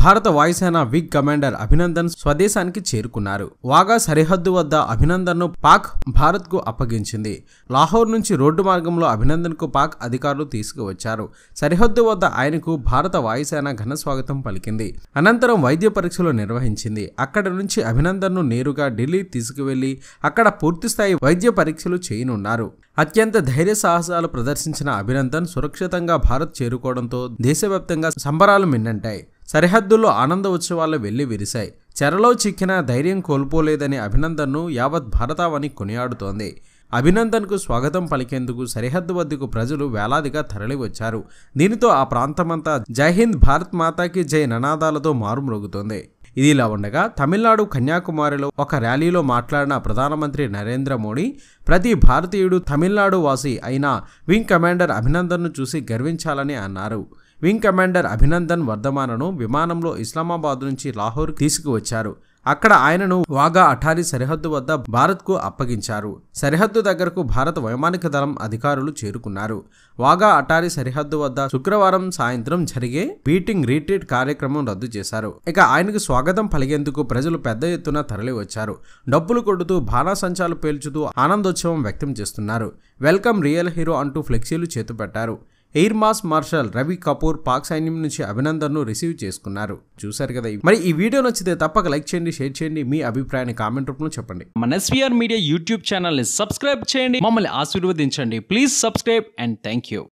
భారత వాయుసేన wig commander Abhinandan స్వదేశానికి చేరుకున్నారు వాగా సరిహద్దు వద్ద అభినందన్ను పాక్ భారత్కు అప్పగించింది లాహోర్ నుంచి రోడ్డు మార్గంలో అభినందన్కు పాక్ అధికారులు తీసుకువచ్చారు సరిహద్దు వద్ద ఆయనకు భారత వాయుసేన ఘన స్వాగతం పలికింది అనంతరం వైద్య పరీక్షలు నిర్వహించింది అక్కడి నుంచి అభినందన్ను నేరుగా ఢిల్లీ తీసుకువెళ్లి అక్కడ పూర్తిస్థాయి వైద్య పరీక్షలు చేయనున్నారు అత్యంత ధైర్య సాహసాలు ప్రదర్శించిన అభినందన్ సురక్షితంగా భారత్ చేరుకోవడంతో దేశవ్యాప్తంగా సంబరాలు మిన్నంటాయి సరిహద్దుల్లో ఆనంద ఉత్సవాలు వెళ్లి విరిశాయి చెరలో చిక్కిన ధైర్యం కోల్పోలేదని అభినందన్ను యావత్ భారతావని కొనియాడుతోంది అభినందన్కు స్వాగతం పలికేందుకు సరిహద్దు వద్దకు ప్రజలు వేలాదిగా తరలివచ్చారు దీనితో ఆ ప్రాంతమంతా జైహింద్ భారత్ మాతాకి జై ననాదాలతో మారుమ్రోగుతోంది ఇదిలా ఉండగా తమిళనాడు కన్యాకుమారిలో ఒక ర్యాలీలో మాట్లాడిన ప్రధానమంత్రి నరేంద్ర మోడీ ప్రతి భారతీయుడు తమిళనాడు వాసి అయిన వింగ్ కమాండర్ అభినందన్ను చూసి గర్వించాలని అన్నారు వింగ్ కమాండర్ అభినందన్ వర్ధమానను విమానంలో ఇస్లామాబాద్ నుంచి లాహోర్ తీసుకువచ్చారు అక్కడ ఆయనను వాగా అఠారీ సరిహద్దు వద్ద భారత్కు అప్పగించారు సరిహద్దు దగ్గరకు భారత వైమానిక దళం అధికారులు చేరుకున్నారు వాగా అటారీ సరిహద్దు వద్ద శుక్రవారం సాయంత్రం జరిగే బీటింగ్ రీట్రీట్ కార్యక్రమం రద్దు చేశారు ఇక ఆయనకు స్వాగతం పలిగేందుకు ప్రజలు పెద్ద ఎత్తున తరలివచ్చారు డబ్బులు కొడుతూ బాణాసంచాలు పేల్చుతూ ఆనందోత్సవం వ్యక్తం చేస్తున్నారు వెల్కమ్ రియల్ హీరో అంటూ ఫ్లెక్సీలు చేతుపెట్టారు ఎయిర్ మాస్ మార్షల్ రవి కపూర్ పాక్ సైన్యం నుంచి అభినందనను రిసీవ్ చేసుకున్నారు చూశారు కదా మరి ఈ వీడియో నచ్చితే తప్పక లైక్ చేయండి షేర్ చేయండి మీ అభిప్రాయాన్ని కామెంట్ రూపంలో చెప్పండి మన ఎస్వీఆర్ మీడియా యూట్యూబ్ ఛానల్ని సబ్స్క్రైబ్ చేయండి మమ్మల్ని ఆశీర్వదించండి please subscribe and thank you